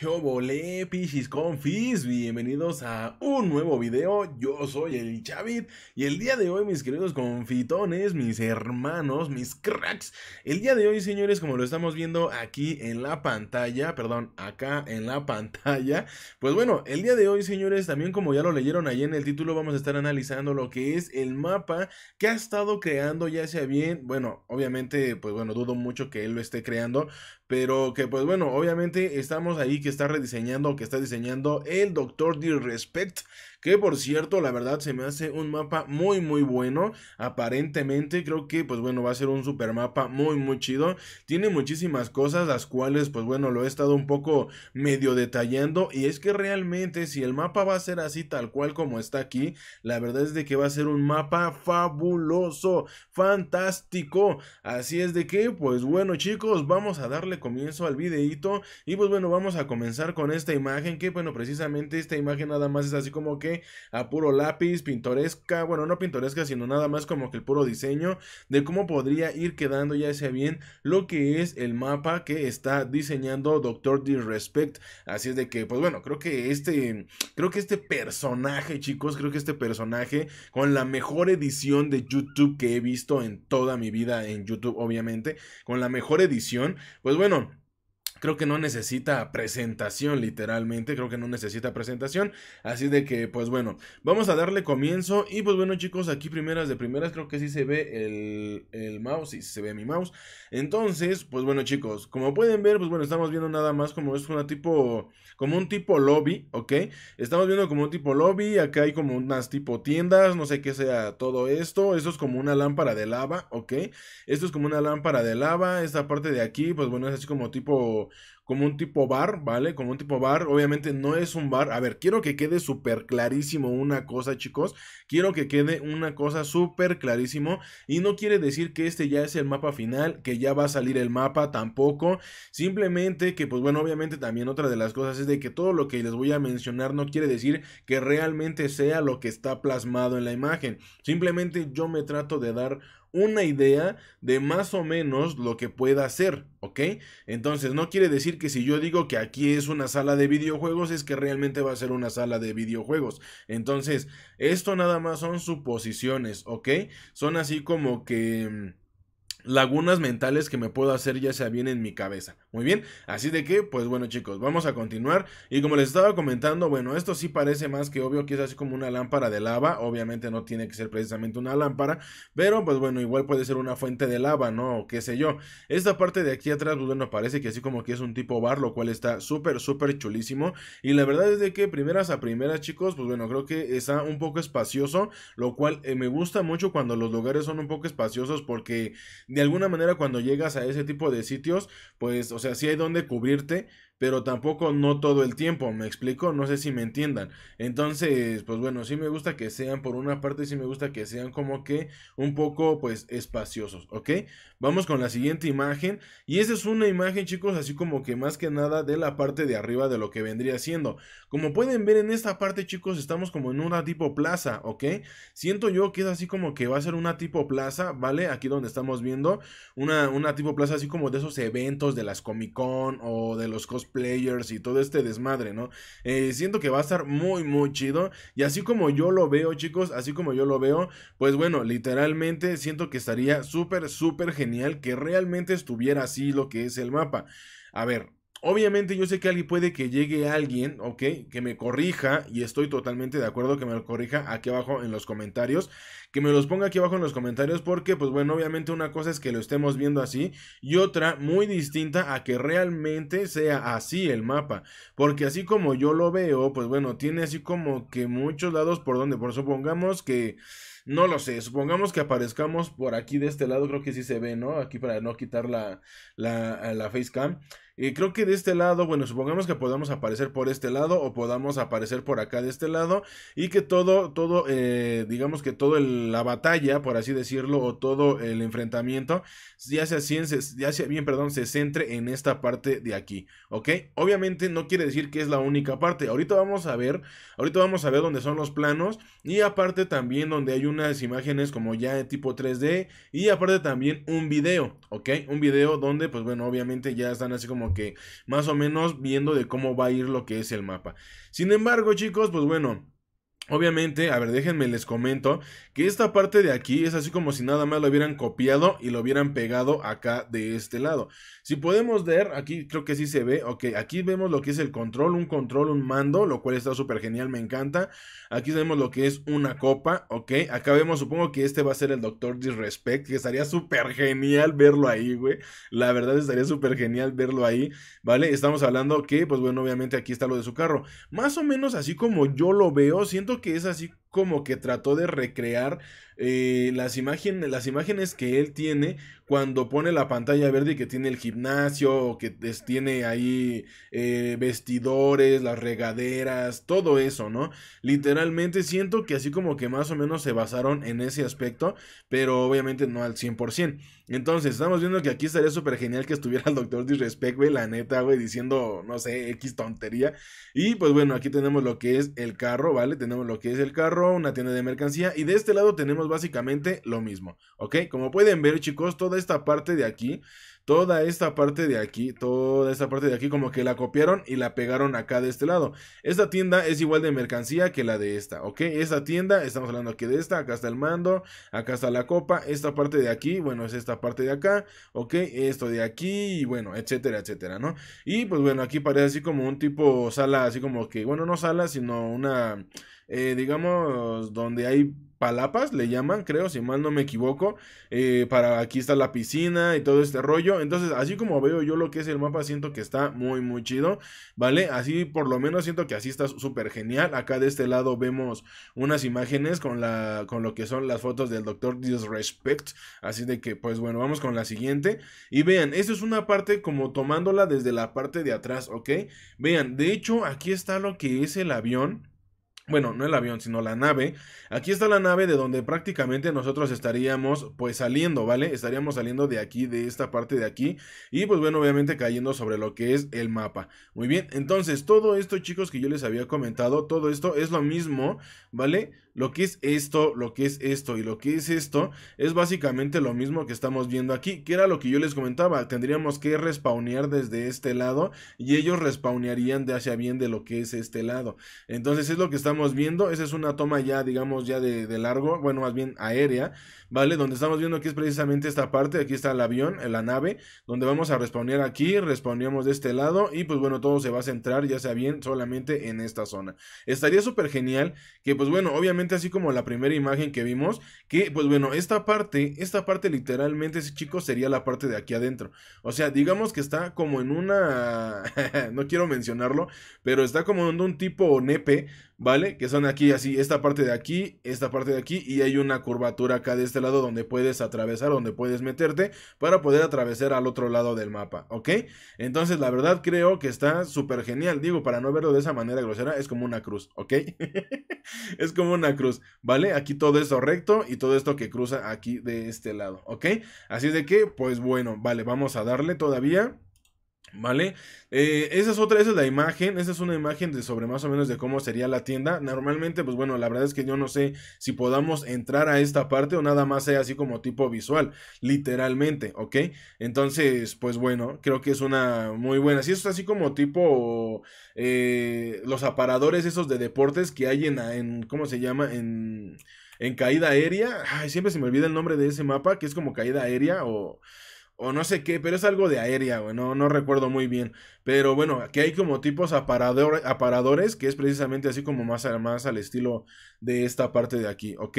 ¿Qué volé, Pichis Confis? Bienvenidos a un nuevo video. Yo soy el Chavit y el día de hoy, mis queridos confitones, mis hermanos, mis cracks. El día de hoy, señores, como lo estamos viendo aquí en la pantalla, perdón, acá en la pantalla. Pues bueno, el día de hoy, señores, también como ya lo leyeron ahí en el título, vamos a estar analizando lo que es el mapa que ha estado creando, ya sea bien, bueno, obviamente, pues bueno, dudo mucho que él lo esté creando, pero que pues bueno, obviamente estamos ahí que está rediseñando o que está diseñando el doctor Disrespect que por cierto, la verdad se me hace un mapa muy muy bueno, aparentemente creo que pues bueno, va a ser un super mapa muy muy chido, tiene muchísimas cosas las cuales pues bueno, lo he estado un poco medio detallando y es que realmente si el mapa va a ser así tal cual como está aquí, la verdad es de que va a ser un mapa fabuloso, fantástico, así es de que pues bueno chicos, vamos a darle comienzo al videito y pues bueno, vamos a comenzar con esta imagen que bueno, precisamente esta imagen nada más es así como que a puro lápiz, pintoresca, bueno, no pintoresca, sino nada más como que el puro diseño de cómo podría ir quedando ya sea bien lo que es el mapa que está diseñando Doctor Disrespect. Así es de que, pues bueno, creo que este, creo que este personaje, chicos, creo que este personaje con la mejor edición de YouTube que he visto en toda mi vida en YouTube, obviamente, con la mejor edición, pues bueno, Creo que no necesita presentación, literalmente. Creo que no necesita presentación. Así de que, pues bueno, vamos a darle comienzo. Y pues bueno, chicos, aquí primeras de primeras. Creo que sí se ve el, el mouse. sí se ve mi mouse. Entonces, pues bueno, chicos, como pueden ver, pues bueno, estamos viendo nada más como es una tipo. Como un tipo lobby, ¿ok? Estamos viendo como un tipo lobby. Acá hay como unas tipo tiendas. No sé qué sea todo esto. Esto es como una lámpara de lava, ¿ok? Esto es como una lámpara de lava. Esta parte de aquí, pues bueno, es así como tipo como un tipo bar, ¿vale? Como un tipo bar. Obviamente no es un bar. A ver, quiero que quede súper clarísimo una cosa, chicos. Quiero que quede una cosa súper clarísimo. Y no quiere decir que este ya es el mapa final, que ya va a salir el mapa tampoco. Simplemente que, pues bueno, obviamente también otra de las cosas es de que todo lo que les voy a mencionar no quiere decir que realmente sea lo que está plasmado en la imagen. Simplemente yo me trato de dar una idea de más o menos lo que pueda hacer, ¿ok? Entonces no quiere decir que si yo digo que aquí es una sala de videojuegos es que realmente va a ser una sala de videojuegos. Entonces, esto nada más son suposiciones, ¿ok? Son así como que... Mm, lagunas mentales que me puedo hacer ya sea bien en mi cabeza. Muy bien, así de que, pues bueno chicos, vamos a continuar. Y como les estaba comentando, bueno, esto sí parece más que obvio que es así como una lámpara de lava. Obviamente no tiene que ser precisamente una lámpara, pero pues bueno, igual puede ser una fuente de lava, ¿no? O qué sé yo. Esta parte de aquí atrás, pues bueno, parece que así como que es un tipo bar, lo cual está súper, súper chulísimo. Y la verdad es de que primeras a primeras chicos, pues bueno, creo que está un poco espacioso, lo cual eh, me gusta mucho cuando los lugares son un poco espaciosos porque de alguna manera cuando llegas a ese tipo de sitios, pues, o sea, si hay donde cubrirte, pero tampoco no todo el tiempo, me explico, no sé si me entiendan. Entonces, pues bueno, sí me gusta que sean, por una parte sí me gusta que sean como que un poco pues espaciosos, ¿ok? Vamos con la siguiente imagen y esa es una imagen chicos así como que más que nada de la parte de arriba de lo que vendría siendo. Como pueden ver en esta parte chicos estamos como en una tipo plaza, ¿ok? Siento yo que es así como que va a ser una tipo plaza, ¿vale? Aquí donde estamos viendo una, tipo plaza así como de esos eventos de las Comic Con o de los cosplay Players y todo este desmadre, ¿no? Eh, siento que va a estar muy, muy chido. Y así como yo lo veo, chicos, así como yo lo veo, pues bueno, literalmente siento que estaría súper, súper genial que realmente estuviera así lo que es el mapa. A ver, Obviamente yo sé que alguien puede que llegue alguien, ¿ok? Que me corrija y estoy totalmente de acuerdo que me lo corrija aquí abajo en los comentarios. Que me los ponga aquí abajo en los comentarios porque, pues bueno, obviamente una cosa es que lo estemos viendo así y otra muy distinta a que realmente sea así el mapa. Porque así como yo lo veo, pues bueno, tiene así como que muchos lados por donde, por supongamos que... No lo sé, supongamos que aparezcamos por aquí de este lado, creo que sí se ve, ¿no? Aquí para no quitar la, la, la facecam. Eh, creo que de este lado, bueno, supongamos que podamos aparecer por este lado o podamos aparecer por acá de este lado y que todo, todo, eh, digamos que toda la batalla, por así decirlo, o todo el enfrentamiento, ya sea, bien, ya sea bien, perdón, se centre en esta parte de aquí, ¿ok? Obviamente no quiere decir que es la única parte. Ahorita vamos a ver, ahorita vamos a ver dónde son los planos y aparte también donde hay unas imágenes como ya de tipo 3D y aparte también un video, ¿ok? Un video donde, pues bueno, obviamente ya están así como que más o menos viendo de cómo va a ir lo que es el mapa. Sin embargo, chicos, pues bueno. Obviamente, a ver, déjenme les comento que esta parte de aquí es así como si nada más lo hubieran copiado y lo hubieran pegado acá de este lado. Si podemos ver, aquí creo que sí se ve, ok, aquí vemos lo que es el control, un control, un mando, lo cual está súper genial, me encanta. Aquí vemos lo que es una copa, ok, acá vemos, supongo que este va a ser el Doctor Disrespect, que estaría súper genial verlo ahí, güey. La verdad estaría súper genial verlo ahí, ¿vale? Estamos hablando que, pues bueno, obviamente aquí está lo de su carro. Más o menos así como yo lo veo, siento que es así como que trató de recrear eh, las, imágenes, las imágenes que él tiene cuando pone la pantalla verde que tiene el gimnasio, que tiene ahí eh, vestidores, las regaderas, todo eso, ¿no? Literalmente siento que así como que más o menos se basaron en ese aspecto, pero obviamente no al 100%. Entonces, estamos viendo que aquí estaría súper genial que estuviera el doctor Disrespect, güey, la neta, güey, diciendo, no sé, X tontería. Y pues bueno, aquí tenemos lo que es el carro, ¿vale? Tenemos lo que es el carro una tienda de mercancía y de este lado tenemos básicamente lo mismo, ¿ok? Como pueden ver chicos, toda esta parte de aquí, toda esta parte de aquí, toda esta parte de aquí como que la copiaron y la pegaron acá de este lado. Esta tienda es igual de mercancía que la de esta, ¿ok? Esta tienda, estamos hablando aquí de esta, acá está el mando, acá está la copa, esta parte de aquí, bueno, es esta parte de acá, ¿ok? Esto de aquí y bueno, etcétera, etcétera, ¿no? Y pues bueno, aquí parece así como un tipo sala, así como que, bueno, no sala, sino una... Eh, digamos, donde hay palapas, le llaman, creo, si mal no me equivoco, eh, para aquí está la piscina y todo este rollo. Entonces, así como veo yo lo que es el mapa, siento que está muy, muy chido, ¿vale? Así por lo menos siento que así está súper genial. Acá de este lado vemos unas imágenes con, la, con lo que son las fotos del doctor Disrespect. Así de que, pues bueno, vamos con la siguiente. Y vean, eso es una parte como tomándola desde la parte de atrás, ¿ok? Vean, de hecho, aquí está lo que es el avión bueno, no el avión, sino la nave. Aquí está la nave de donde prácticamente nosotros estaríamos pues saliendo, ¿vale? Estaríamos saliendo de aquí, de esta parte de aquí. Y pues bueno, obviamente cayendo sobre lo que es el mapa. Muy bien, entonces todo esto chicos que yo les había comentado, todo esto es lo mismo, ¿vale? lo que es esto, lo que es esto y lo que es esto, es básicamente lo mismo que estamos viendo aquí, que era lo que yo les comentaba, tendríamos que respawnear desde este lado y ellos respawnearían de hacia bien de lo que es este lado. Entonces es lo que estamos viendo, esa es una toma ya, digamos, ya de, largo, bueno, más bien aérea, ¿vale? Donde estamos viendo que es precisamente esta parte, aquí está el avión, eh, la nave, donde vamos a respawnear aquí, respawneamos de este lado y pues bueno, todo se va a centrar ya sea bien solamente en esta zona. Estaría súper genial que pues bueno, obviamente así como la primera imagen que vimos, que pues bueno, esta parte, esta parte literalmente, chicos, sería la parte de aquí adentro. O sea, digamos que está como en una, no quiero mencionarlo, pero está como en un tipo nepe, ¿vale? Que son aquí así, esta parte de aquí, esta parte de aquí y hay una curvatura acá de este lado donde puedes atravesar, donde puedes meterte para poder atravesar al otro lado del mapa, ¿ok? Entonces la verdad creo que está súper genial, digo, para no verlo de esa manera grosera, es como una cruz, ¿ok? es como una cruz, ¿vale? Aquí todo esto recto y todo esto que cruza aquí de este lado, ¿ok? Así de que, pues bueno, vale, vamos a darle todavía. ¿Vale? Eh, esa es otra, esa es la imagen, esa es una imagen de sobre más o menos de cómo sería la tienda. Normalmente, pues bueno, la verdad es que yo no sé si podamos entrar a esta parte o nada más sea así como tipo visual, literalmente, ¿ok? Entonces, pues bueno, creo que es una muy buena. Si es así como tipo eh, los aparadores esos de deportes que hay en, en ¿cómo se llama? En, en caída aérea. Ay, siempre se me olvida el nombre de ese mapa, que es como caída aérea o o no sé qué, pero es algo de aérea, güey, no, recuerdo muy bien. Pero bueno, aquí hay como tipos aparadores, que es precisamente así como más, más al estilo de esta parte de aquí, ¿ok?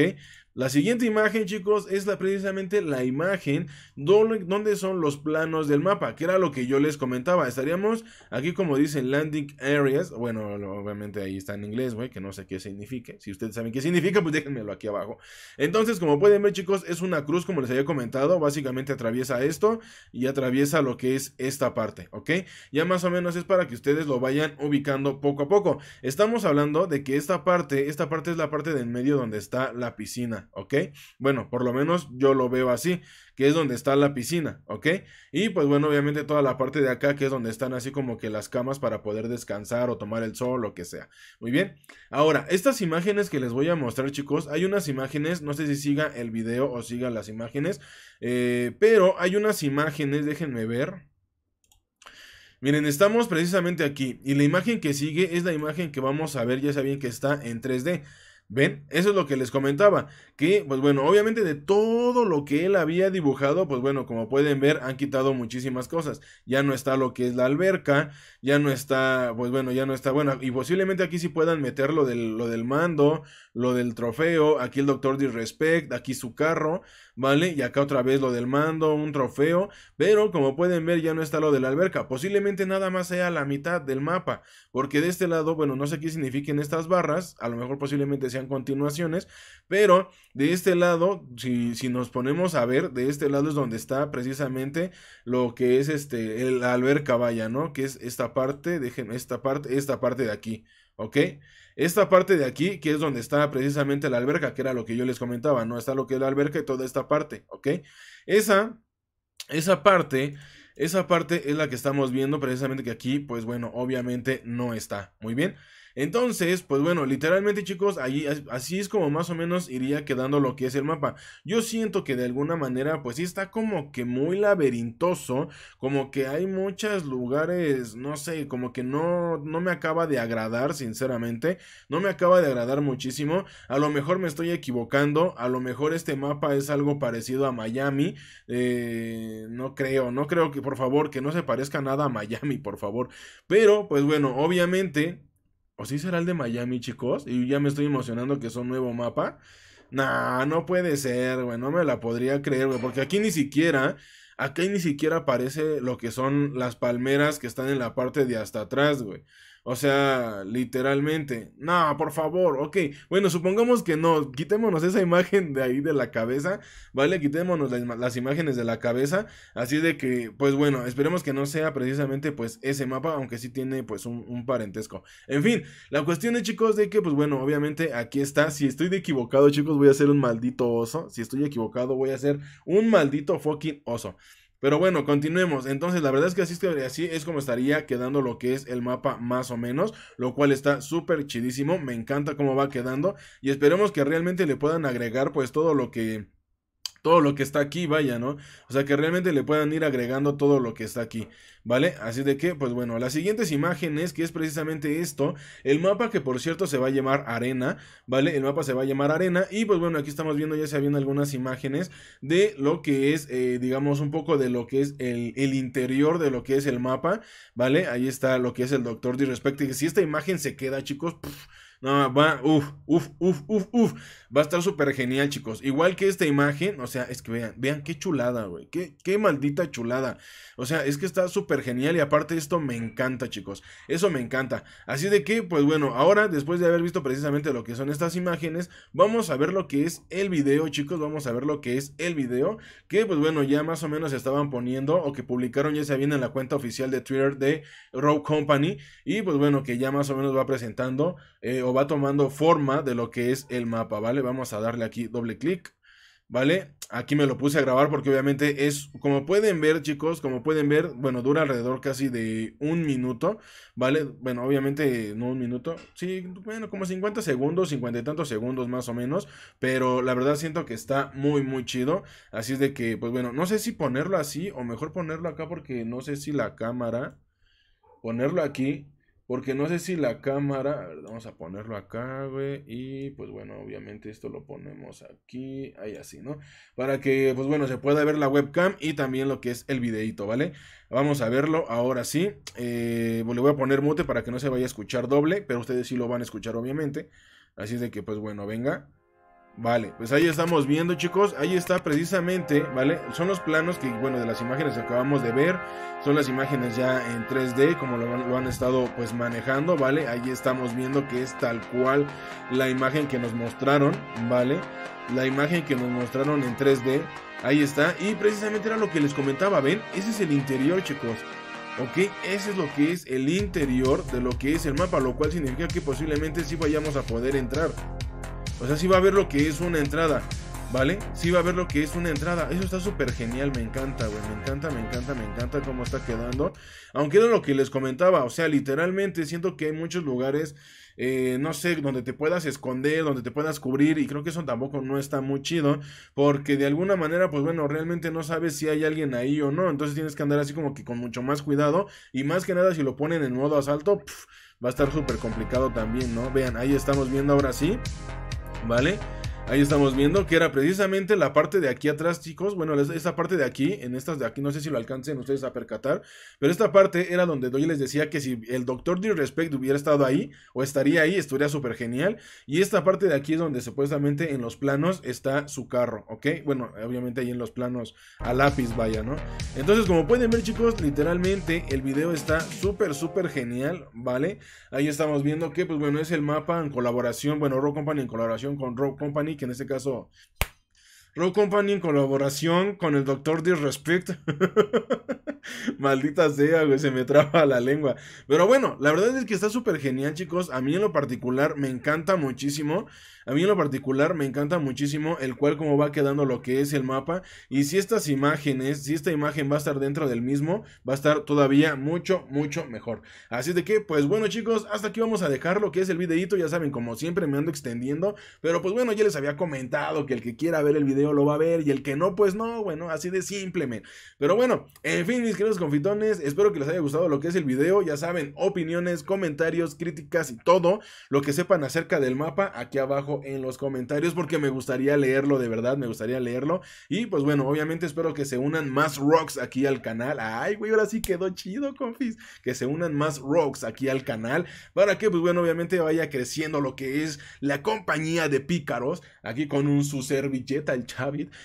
La siguiente imagen, chicos, es precisamente la imagen donde, donde, son los planos del mapa, que era lo que yo les comentaba. Estaríamos aquí, como dicen, landing areas. Bueno, obviamente ahí está en inglés, güey, que no sé qué significa. Si ustedes saben qué significa, pues déjenmelo aquí abajo. Entonces, como pueden ver, chicos, es una cruz, como les había comentado. Básicamente atraviesa esto y atraviesa lo que es esta parte, ¿ok? Ya más o menos es para que ustedes lo vayan ubicando poco a poco. Estamos hablando de que esta parte, esta parte es la parte del medio donde está la piscina. ¿ok? Bueno, por lo menos yo lo veo así, que es donde está la piscina, ¿ok? Y pues bueno, obviamente toda la parte de acá, que es donde están así como que las camas para poder descansar o tomar el sol, lo que sea. Muy bien. Ahora, estas imágenes que les voy a mostrar, chicos, hay unas imágenes, no sé si siga el video o siga las imágenes, eh, pero hay unas imágenes, déjenme ver. Miren, estamos precisamente aquí y la imagen que sigue es la imagen que vamos a ver, ya saben que está en 3D. ¿Ven? Eso es lo que les comentaba. Que, pues bueno, obviamente de todo lo que él había dibujado, pues bueno, como pueden ver, han quitado muchísimas cosas. Ya no está lo que es la alberca, ya no está, pues bueno, ya no está, bueno, y posiblemente aquí sí puedan meter lo del, lo del mando, lo del trofeo, aquí el doctor disrespect, aquí su carro, ¿vale? Y acá otra vez lo del mando, un trofeo, pero como pueden ver ya no está lo de la alberca. Posiblemente nada más sea la mitad del mapa, porque de este lado, bueno, no sé qué signifiquen estas barras, a lo mejor posiblemente sea continuaciones, pero de este lado, si, si nos ponemos a ver, de este lado es donde está precisamente lo que es este, el alberca vaya, ¿no? Que es esta parte, déjenme, esta parte, esta parte de aquí, ¿ok? Esta parte de aquí, que es donde está precisamente la alberca, que era lo que yo les comentaba, ¿no? Está lo que es la alberca y toda esta parte, ¿ok? Esa, esa parte... Esa parte es la que estamos viendo precisamente que aquí, pues bueno, obviamente no está. Muy bien. Entonces, pues bueno, literalmente chicos, allí, así es como más o menos iría quedando lo que es el mapa. Yo siento que de alguna manera, pues sí está como que muy laberintoso, como que hay muchos lugares, no sé, como que no, no me acaba de agradar, sinceramente, no me acaba de agradar muchísimo. A lo mejor me estoy equivocando, a lo mejor este mapa es algo parecido a Miami, eh, no creo, no creo que, por favor, que no se parezca nada a Miami, por favor. Pero, pues bueno, obviamente... ¿O sí será el de Miami, chicos? Y ya me estoy emocionando que es un nuevo mapa. Nah, no puede ser, güey. No me la podría creer, güey. Porque aquí ni siquiera. Aquí ni siquiera aparece lo que son las palmeras que están en la parte de hasta atrás, güey. O sea, literalmente, no, por favor, ok. Bueno, supongamos que no, quitémonos esa imagen de ahí de la cabeza, ¿vale? Quitémonos las, imágenes de la cabeza. Así de que, pues bueno, esperemos que no sea precisamente pues ese mapa, aunque sí tiene pues un, un parentesco. En fin, la cuestión es chicos de que, pues bueno, obviamente aquí está. Si estoy de equivocado chicos, voy a ser un maldito oso. Si estoy equivocado, voy a ser un maldito fucking oso. Pero bueno, continuemos. Entonces, la verdad es que así, así es como estaría quedando lo que es el mapa más o menos, lo cual está súper chidísimo. Me encanta cómo va quedando y esperemos que realmente le puedan agregar pues todo lo que todo lo que está aquí, vaya, ¿no? O sea, que realmente le puedan ir agregando todo lo que está aquí, ¿vale? Así de que, pues bueno, las siguientes imágenes, que es precisamente esto, el mapa que por cierto se va a llamar Arena, ¿vale? El mapa se va a llamar Arena y pues bueno, aquí estamos viendo ya se habían algunas imágenes de lo que es, eh, digamos, un poco de lo que es el, interior de lo que es el mapa, ¿vale? Ahí está lo que es el Doctor Disrespect, y si esta imagen se queda, chicos, no, va, uff, uff, uff, uff, uff. Va a estar súper genial, chicos. Igual que esta imagen, o sea, es que vean, vean qué chulada, güey. Qué, qué maldita chulada. O sea, es que está súper genial y aparte esto me encanta, chicos. Eso me encanta. Así de que, pues bueno, ahora, después de haber visto precisamente lo que son estas imágenes, vamos a ver lo que es el video, chicos. Vamos a ver lo que es el video. Que, pues bueno, ya más o menos estaban poniendo o que publicaron ya se viene en la cuenta oficial de Twitter de Rogue Company. Y pues bueno, que ya más o menos va presentando. Eh, va tomando forma de lo que es el mapa, ¿vale? Vamos a darle aquí doble clic, ¿vale? Aquí me lo puse a grabar porque obviamente es, como pueden ver chicos, como pueden ver, bueno, dura alrededor casi de un minuto, ¿vale? Bueno, obviamente no un minuto, sí, bueno, como 50 segundos, 50 y tantos segundos más o menos, pero la verdad siento que está muy, muy chido, así es de que, pues bueno, no sé si ponerlo así o mejor ponerlo acá porque no sé si la cámara, ponerlo aquí, porque no sé si la cámara, vamos a ponerlo acá, güey, y pues bueno, obviamente esto lo ponemos aquí, ahí así, ¿no? Para que, pues bueno, se pueda ver la webcam y también lo que es el videito, ¿vale? Vamos a verlo ahora sí, eh, pues, le voy a poner mute para que no se vaya a escuchar doble, pero ustedes sí lo van a escuchar obviamente, así es de que, pues bueno, venga. Vale, pues ahí estamos viendo chicos, ahí está precisamente, ¿vale? Son los planos que, bueno, de las imágenes que acabamos de ver, son las imágenes ya en 3D, como lo, han estado pues manejando, ¿vale? Ahí estamos viendo que es tal cual la imagen que nos mostraron, ¿vale? La imagen que nos mostraron en 3D, ahí está, y precisamente era lo que les comentaba, ¿ven? Ese es el interior chicos, ¿Ok? Ese es lo que es el interior de lo que es el mapa, lo cual significa que posiblemente sí vayamos a poder entrar. O sea, sí va a ver lo que es una entrada, ¿vale? Sí va a ver lo que es una entrada. Eso está súper genial, me encanta, güey. Me encanta, me encanta, me encanta cómo está quedando. Aunque era lo que les comentaba, o sea, literalmente siento que hay muchos lugares, eh, no sé, donde te puedas esconder, donde te puedas cubrir. Y creo que eso tampoco no está muy chido. Porque de alguna manera, pues bueno, realmente no sabes si hay alguien ahí o no. Entonces tienes que andar así como que con mucho más cuidado. Y más que nada, si lo ponen en modo asalto, va a estar súper complicado también, ¿no? Vean, ahí estamos viendo ahora sí. ¿vale? Ahí estamos viendo que era precisamente la parte de aquí atrás, chicos. Bueno, esta parte de aquí, en estas de aquí, no sé si lo alcancen ustedes a percatar, pero esta parte era donde Doyle les decía que si el doctor Disrespect hubiera estado ahí o estaría ahí, estaría súper genial. Y esta parte de aquí es donde supuestamente en los planos está su carro, ¿ok? Bueno, obviamente ahí en los planos a lápiz, vaya, ¿no? Entonces, como pueden ver, chicos, literalmente el video está súper, súper genial, ¿vale? Ahí estamos viendo que, pues bueno, es el mapa en colaboración, bueno, Rock Company en colaboración con Rock Company que en ese caso Rogue Company en colaboración con el Doctor Disrespect. Maldita sea, güey, se me traba la lengua. Pero bueno, la verdad es que está súper genial, chicos. A mí en lo particular me encanta muchísimo. A mí en lo particular me encanta muchísimo el cual como va quedando lo que es el mapa. Y si estas imágenes, si esta imagen va a estar dentro del mismo, va a estar todavía mucho, mucho mejor. Así de que, pues bueno, chicos, hasta aquí vamos a dejar lo que es el videito. Ya saben, como siempre me ando extendiendo. Pero pues bueno, ya les había comentado que el que quiera ver el video lo va a ver y el que no, pues no, bueno, así de simplemente. Pero bueno, en fin, mis queridos confitones, espero que les haya gustado lo que es el video, ya saben, opiniones, comentarios, críticas y todo lo que sepan acerca del mapa aquí abajo en los comentarios porque me gustaría leerlo de verdad, me gustaría leerlo. Y pues bueno, obviamente espero que se unan más rocks aquí al canal. Ay, güey, ahora sí quedó chido, confis, que se unan más rocks aquí al canal para que pues bueno, obviamente vaya creciendo lo que es la compañía de pícaros aquí con un su servilleta el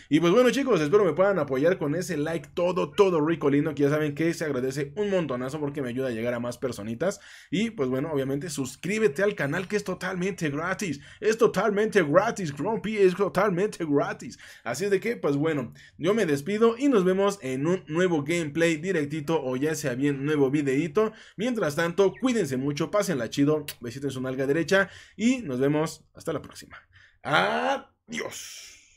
y pues bueno, chicos, espero me puedan apoyar con ese like todo, todo rico, lindo. Que ya saben que se agradece un montonazo porque me ayuda a llegar a más personitas. Y pues bueno, obviamente suscríbete al canal que es totalmente gratis. Es totalmente gratis, Grumpy, es totalmente gratis. Así es de que, pues bueno, yo me despido y nos vemos en un nuevo gameplay directito o ya sea bien nuevo videito. Mientras tanto, cuídense mucho, pásenla chido, besito en su nalga derecha y nos vemos hasta la próxima. Adiós.